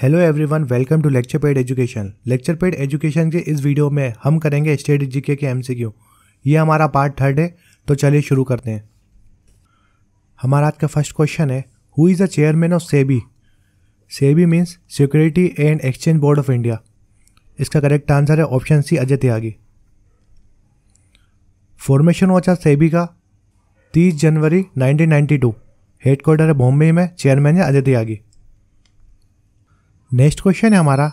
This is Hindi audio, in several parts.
hello everyone welcome to lecture paid education lecture paid education के इस वीडियो में हम करेंगे स्टेट जीके के एमसीक्यू ये हमारा पार्ट थर्ड है तो चलिए शुरू करते हैं हमारा आज का फर्स्ट क्वेश्चन है who is the chairman of SEBI SEBI means security and exchange board of India इसका करेक्ट आंसर है option C Ajay Tyagi formation हुआ था सेबी का 30 जनवरी 1992 हेडक्वार्टर है बॉम्बे में चेयरमैन है अजय त्यागी नेक्स्ट क्वेश्चन है हमारा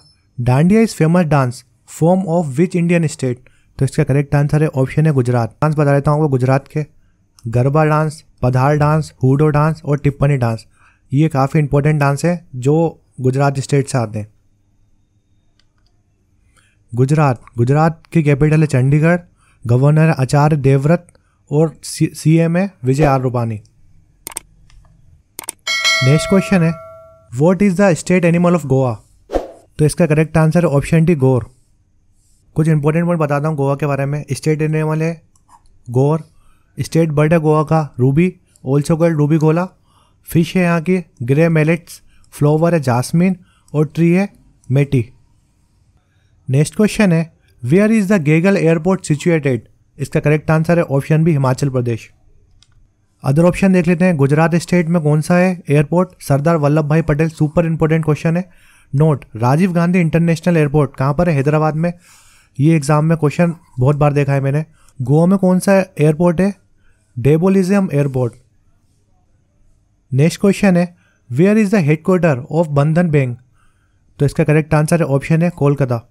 Dandiya is famous dance form of which Indian state तो इसका करेक्ट आंसर है ऑप्शन है गुजरात डांस बता देता हूँ आपको गुजरात के Garba dance Padhar dance Hudo dance और टिप्पणी डांस ये काफ़ी इंपॉर्टेंट डांस है जो गुजरात स्टेट से आते हैं गुजरात गुजरात की कैपिटल है चंडीगढ़ गवर्नर आचार्य देवव्रत और सी एम है Vijay R Rupani next question है what is the state animal of Goa तो इसका करेक्ट आंसर ऑप्शन डी गोर कुछ इंपॉर्टेंट पॉइंट बताता हूँ गोवा के बारे में स्टेट एनिमल है गोर स्टेट बर्ड है गोवा का रूबी ऑल्सो गर्ल रूबी गोला फिश है यहाँ की ग्रे मेलेट्स फ्लोवर है जासमिन और ट्री है मेटी नेक्स्ट क्वेश्चन है where is the Gaggal airport situated इसका करेक्ट आंसर है option B Himachal Pradesh other option देख लेते हैं गुजरात स्टेट में कौन सा है airport Sardar Vallabh Bhai Patel super important question है note Rajiv Gandhi international airport कहाँ पर है हैदराबाद में ये एग्जाम में क्वेश्चन बहुत बार देखा है मैंने गोवा में कौन सा एयरपोर्ट है डेबोलिजम एयरपोर्ट नेक्स्ट क्वेश्चन है where is the headquarter of Bandhan bank तो इसका करेक्ट आंसर है ऑप्शन है कोलकाता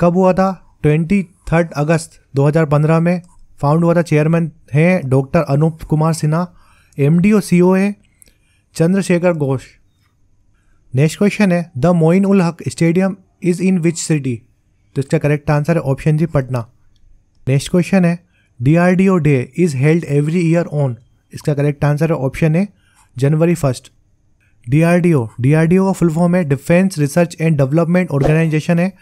कब हुआ था ट्वेंटी थर्ड अगस्त 2015 में फाउंड हुआ था चेयरमैन है doctor Anup Kumar Sinha M D और सी ओ है चंद्रशेखर घोष नेक्स्ट क्वेश्चन है the Moin ul Haq stadium is in which city तो इसका करेक्ट आंसर है option G Patna next question है D R D O day is held every year on इसका करेक्ट आंसर है ऑप्शन है January first D R D O D R D O का फुल फॉर्म है defence research and development organisation है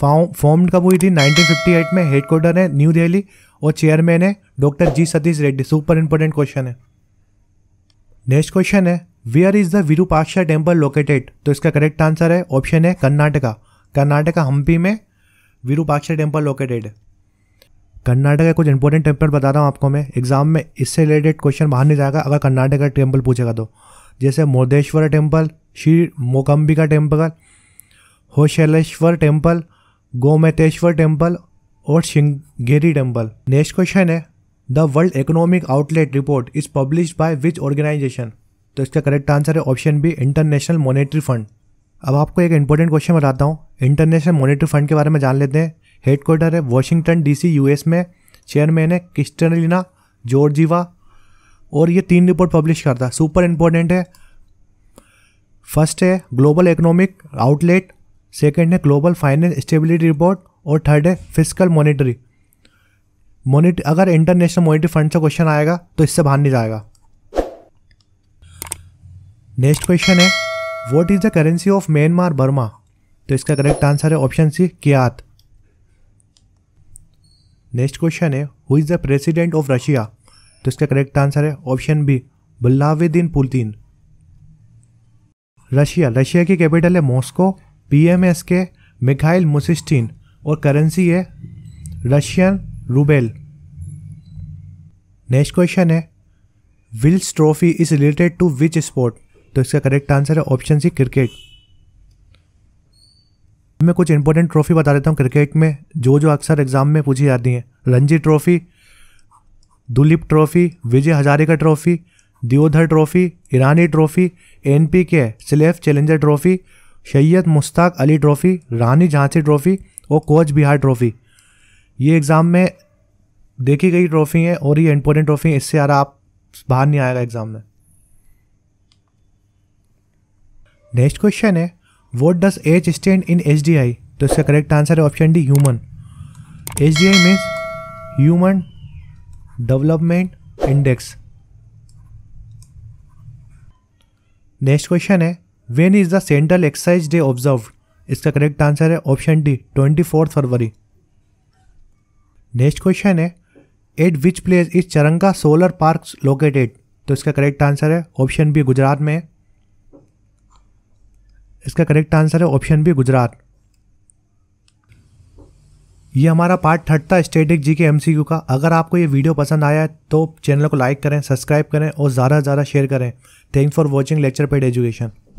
फॉर्म कब हुई थी 1958 में हेडक्वार्टर है न्यू दिल्ली और चेयरमैन है doctor G Satish Reddy super important question है नेक्स्ट क्वेश्चन है where is the Virupaksha temple located तो इसका करेक्ट आंसर है ऑप्शन है कर्नाटका कर्नाटका हम्पी में विरूपाक्षा टेम्पल लोकेटेड है कर्नाटक का कुछ इंपॉर्टेंट टेम्पल बता रहा हूँ आपको मैं एग्जाम में इससे रिलेटेड क्वेश्चन बाहर नहीं जाएगा अगर कर्नाटक का टेम्पल पूछेगा तो जैसे Modeshwar temple Shri Mookambika temple Hoysaleshwar temple Gomateshwar temple और शिंगेरी डम्बल नेक्स्ट क्वेश्चन है the world economic outlet report is publish by which organisation तो इसका करेक्ट आंसर है option B international monetary fund अब आपको एक इंपॉर्टेंट क्वेश्चन बताता हूँ इंटरनेशनल मॉनेटरी फंड के बारे में जान लेते हैं हेडक्वार्टर है वॉशिंगटन डीसी यूएस में चेयरमैन है क्रिस्टनलिना जॉर्जीवा और ये तीन रिपोर्ट पब्लिश करता है सुपर इंपॉर्टेंट है फर्स्ट है ग्लोबल इकोनॉमिक आउटलेट सेकेंड है ग्लोबल फाइनेंस स्टेबिलिटी रिपोर्ट और थर्ड है फिजिकल मॉनिटरी मोनिट अगर इंटरनेशनल मॉनिटरी फंड से क्वेश्चन आएगा तो इससे बाहर नहीं जाएगा नेक्स्ट क्वेश्चन है what is the currency of Myanmar Burma तो इसका करेक्ट आंसर है option C kyat next question है who is the president of Russia तो इसका करेक्ट आंसर है option B बुल्लाविदीन Putin Russia Russia की कैपिटल है मॉस्को पीएमएस के मिखाइल मुसिस्टीन और करेंसी है रशियन रूबेल नेक्स्ट क्वेश्चन है Wills trophy is related to which sport तो इसका करेक्ट आंसर है ऑप्शन सी क्रिकेट मैं कुछ इंपॉर्टेंट ट्रॉफी बता देता हूँ क्रिकेट में जो जो अक्सर एग्जाम में पूछी जाती हैं Ranji trophy Duleep trophy Vijay Hazare trophy Deodhar trophy Irani trophy N P K Salve challenger trophy Syed Mushtaq Ali trophy Rani Jhansi trophy वो कोच बिहार ट्रॉफ़ी ये एग्ज़ाम में देखी गई ट्रॉफ़ी है और ये इंपॉर्टेंट ट्रॉफ़ी है इससे यार आप बाहर नहीं आएगा एग्ज़ाम में नेक्स्ट क्वेश्चन है what does H stand in H D I तो इसका करेक्ट आंसर है option D human H D I means human development index next question है when is the central exercise day observe इसका करेक्ट आंसर है option D twenty fourth February next question है at which place is Charanka solar park located तो इसका करेक्ट आंसर है ऑप्शन बी गुजरात में इसका करेक्ट आंसर है ऑप्शन बी गुजरात ये हमारा पार्ट थर्ड था स्टेटिक जी के एम का अगर आपको ये वीडियो पसंद आया है तो चैनल को लाइक करें सब्सक्राइब करें और ज़्यादा से ज़्यादा शेयर करें thanks for watching lecture paid education